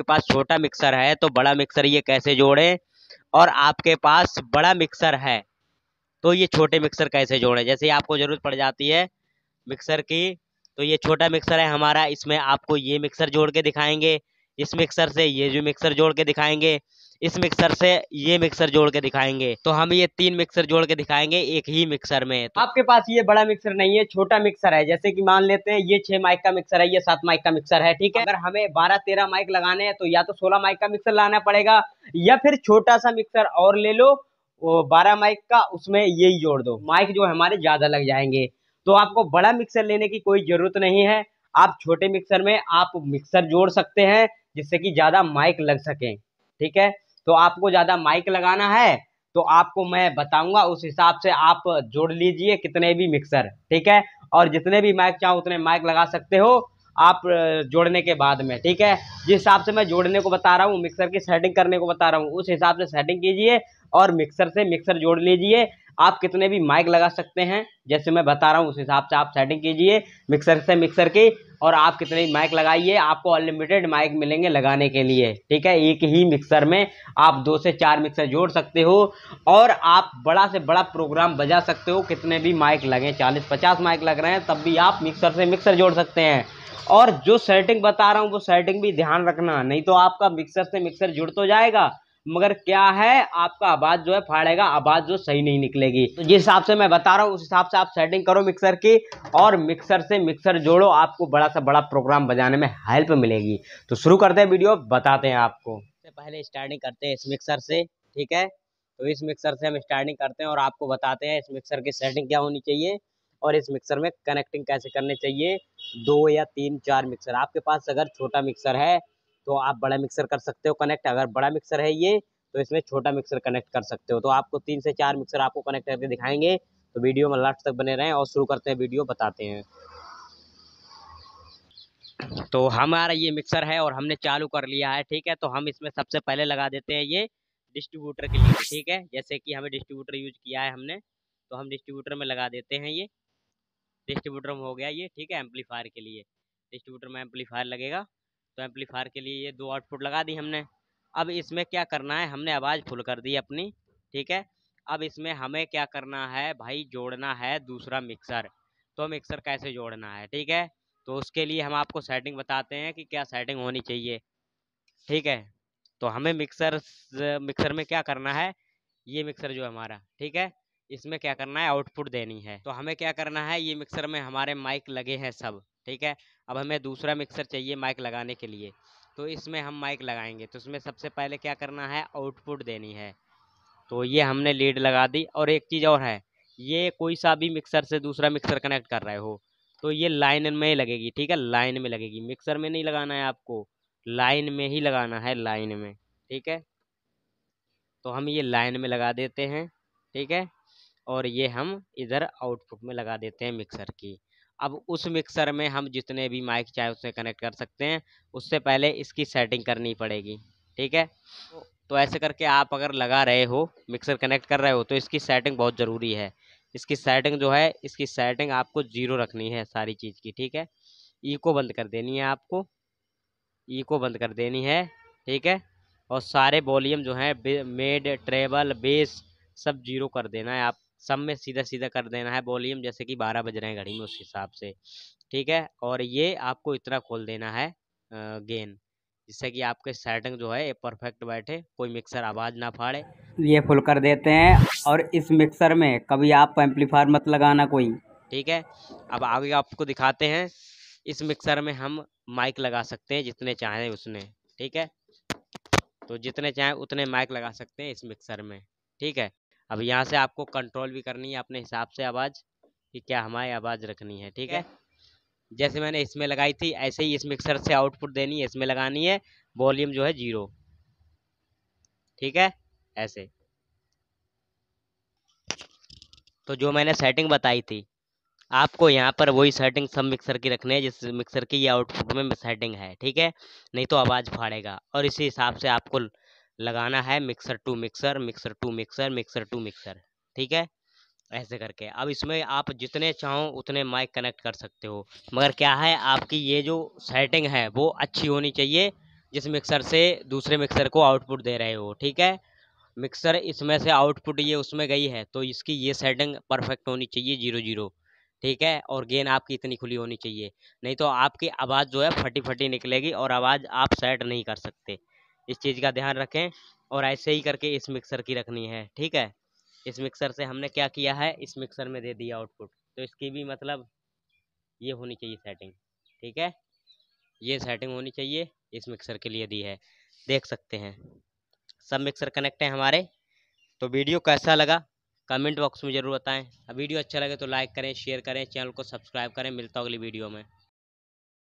आपके पास छोटा मिक्सर है तो बड़ा मिक्सर ये कैसे जोड़ें और आपके पास बड़ा मिक्सर है तो ये छोटे मिक्सर कैसे जोड़ें जैसे आपको ज़रूरत पड़ जाती है मिक्सर की तो ये छोटा मिक्सर है हमारा इसमें आपको ये मिक्सर जोड़ के दिखाएंगे इस मिक्सर से ये जो मिक्सर जोड़ के दिखाएंगे इस मिक्सर से ये मिक्सर जोड़ के दिखाएंगे तो हम ये तीन मिक्सर जोड़ के दिखाएंगे एक ही मिक्सर में तो आपके पास ये बड़ा मिक्सर नहीं है छोटा मिक्सर है जैसे की मान लेते हैं ये छह माइक का मिक्सर है ये सात माइक का मिक्सर है ठीक है अगर हमें बारह तेरह माइक लगाने हैं तो या तो सोलह माइक का मिक्सर लाना पड़ेगा या फिर छोटा सा मिक्सर और ले लो वो बारह माइक का उसमें ये जोड़ दो माइक जो हमारे ज़्यादा लग जाएंगे तो आपको बड़ा मिक्सर लेने की कोई ज़रूरत नहीं है आप छोटे मिक्सर में आप मिक्सर जोड़ सकते हैं जिससे कि ज़्यादा माइक लग सके ठीक है तो आपको ज़्यादा माइक लगाना है तो आपको मैं बताऊंगा उस हिसाब से आप जोड़ लीजिए कितने भी मिक्सर ठीक है और जितने भी माइक चाहो उतने माइक लगा सकते हो आप जोड़ने के बाद में ठीक है जिस हिसाब से मैं जोड़ने को बता रहा हूँ मिक्सर की सेटिंग करने को बता रहा हूँ उस हिसाब से सेटिंग कीजिए और मिक्सर से मिक्सर जोड़ लीजिए आप कितने भी माइक लगा सकते हैं जैसे मैं बता रहा हूँ उस हिसाब से आप सेटिंग कीजिए मिक्सर से मिक्सर की और आप कितने भी माइक लगाइए आपको अनलिमिटेड माइक मिलेंगे लगाने के लिए ठीक है एक ही मिक्सर में आप दो से चार मिक्सर जोड़ सकते हो और आप बड़ा से बड़ा प्रोग्राम बजा सकते हो कितने भी माइक लगें चालीस पचास माइक लग रहे हैं तब भी आप मिक्सर से मिक्सर जोड़ सकते हैं और जो सेटिंग बता रहा हूँ वो सेटिंग भी ध्यान रखना नहीं तो आपका मिक्सर से मिक्सर जुड़ तो जाएगा मगर क्या है आपका आवाज़ जो है फाड़ेगा आवाज़ जो सही नहीं निकलेगी तो जिस हिसाब से मैं बता रहा हूँ उस हिसाब से आप सेटिंग करो मिक्सर की और मिक्सर से मिक्सर जोड़ो आपको बड़ा सा बड़ा प्रोग्राम बजाने में हेल्प मिलेगी तो शुरू करते हैं वीडियो बताते हैं आपको पहले स्टार्टिंग करते हैं इस मिक्सर से ठीक है तो इस मिक्सर से हम स्टार्टिंग करते हैं और आपको बताते हैं इस मिक्सर की सेटिंग क्या होनी चाहिए और इस मिक्सर में कनेक्टिंग कैसे करने चाहिए दो या तीन चार मिक्सर आपके पास अगर छोटा मिक्सर है तो आप बड़ा मिक्सर कर सकते हो कनेक्ट अगर बड़ा मिक्सर है ये तो इसमें छोटा मिक्सर कनेक्ट कर सकते हो तो आपको तीन से चार मिक्सर आपको कनेक्ट करके दिखाएंगे तो वीडियो में लास्ट तक बने रहें और शुरू करते हैं वीडियो बताते हैं तो हमारा ये मिक्सर है और हमने चालू कर लिया है ठीक है तो हम इसमें सबसे पहले लगा देते हैं ये डिस्ट्रीब्यूटर के लिए ठीक है जैसे कि हमें डिस्ट्रीब्यूटर यूज किया है हमने तो हम डिस्ट्रीब्यूटर में लगा देते हैं ये डिस्ट्रीब्यूटर में हो गया ये ठीक है एम्पलीफायर के लिए डिस्ट्रीब्यूटर में एम्पलीफायर लगेगा तो एम्पलीफायर के लिए ये दो आउटपुट लगा दी हमने अब इसमें क्या करना है हमने आवाज़ फुल कर दी अपनी ठीक है अब इसमें हमें क्या करना है भाई जोड़ना है दूसरा मिक्सर तो मिक्सर कैसे जोड़ना है ठीक है तो उसके लिए हम आपको सेटिंग बताते हैं कि क्या सेटिंग होनी चाहिए ठीक है तो हमें मिक्सर मिक्सर में क्या करना है ये मिक्सर जो हमारा ठीक है इसमें क्या करना है आउटपुट देनी है तो हमें क्या करना है ये मिक्सर में हमारे माइक लगे हैं सब ठीक है अब हमें दूसरा मिक्सर चाहिए माइक लगाने के लिए तो इसमें हम माइक लगाएंगे तो इसमें सबसे पहले क्या करना है आउटपुट देनी है तो ये हमने लीड लगा दी और एक चीज़ और है ये कोई सा भी मिक्सर से दूसरा मिक्सर कनेक्ट कर रहे हो तो ये लाइन में लगेगी ठीक है लाइन में लगेगी मिक्सर में नहीं लगाना है आपको लाइन में ही लगाना है लाइन में ठीक है तो हम ये लाइन में लगा देते हैं ठीक है और ये हम इधर आउटपुट में लगा देते हैं मिक्सर की अब उस मिक्सर में हम जितने भी माइक चाहे उससे कनेक्ट कर सकते हैं उससे पहले इसकी सेटिंग करनी पड़ेगी ठीक है तो ऐसे करके आप अगर लगा रहे हो मिक्सर कनेक्ट कर रहे हो तो इसकी सेटिंग बहुत ज़रूरी है इसकी सेटिंग जो है इसकी सेटिंग आपको जीरो रखनी है सारी चीज़ की ठीक है ईको बंद कर देनी है आपको ईको बंद कर देनी है ठीक है और सारे वॉल्यूम जो हैं मेड ट्रेबल बेस सब जीरो कर देना है आप सब में सीधा सीधा कर देना है वॉल्यूम जैसे कि बारह बज रहे हैं घड़ी में उस हिसाब से ठीक है और ये आपको इतना खोल देना है गेन जिससे कि आपके सेटिंग जो है परफेक्ट बैठे कोई मिक्सर आवाज़ ना फाड़े ये फुल कर देते हैं और इस मिक्सर में कभी आप एम्पलीफायर मत लगाना कोई ठीक है अब आगे आपको दिखाते हैं इस मिक्सर में हम माइक लगा सकते हैं जितने चाहें उसने ठीक है तो जितने चाहें उतने माइक लगा सकते हैं इस मिक्सर में ठीक है अब यहाँ से आपको कंट्रोल भी करनी है अपने हिसाब से आवाज़ कि क्या हमारी आवाज़ रखनी है ठीक है जैसे मैंने इसमें लगाई थी ऐसे ही इस मिक्सर से आउटपुट देनी है इसमें लगानी है वॉल्यूम जो है जीरो ठीक है ऐसे तो जो मैंने सेटिंग बताई थी आपको यहाँ पर वही सेटिंग सब मिक्सर की रखनी है जिस मिक्सर की ये आउटपुट में सेटिंग है ठीक है नहीं तो आवाज़ फाड़ेगा और इसी हिसाब से आपको लगाना है mixer to mixer mixer to mixer mixer to mixer ठीक है ऐसे करके अब इसमें आप जितने चाहो उतने माइक कनेक्ट कर सकते हो मगर क्या है आपकी ये जो सेटिंग है वो अच्छी होनी चाहिए जिस मिक्सर से दूसरे मिक्सर को आउटपुट दे रहे हो ठीक है मिक्सर इसमें से आउटपुट ये उसमें गई है तो इसकी ये सेटिंग परफेक्ट होनी चाहिए जीरो जीरो ठीक है और गेन आपकी इतनी खुली होनी चाहिए नहीं तो आपकी आवाज़ जो है फटी फटी निकलेगी और आवाज़ आप सेट नहीं कर सकते इस चीज़ का ध्यान रखें और ऐसे ही करके इस मिक्सर की रखनी है ठीक है इस मिक्सर से हमने क्या किया है इस मिक्सर में दे दिया आउटपुट तो इसकी भी मतलब ये होनी चाहिए सेटिंग ठीक है ये सेटिंग होनी चाहिए इस मिक्सर के लिए दी है देख सकते हैं सब मिक्सर कनेक्ट हैं हमारे तो वीडियो कैसा लगा कमेंट बॉक्स में ज़रूर बताएं वीडियो अच्छा लगे तो लाइक करें शेयर करें चैनल को सब्सक्राइब करें मिलता अगली वीडियो में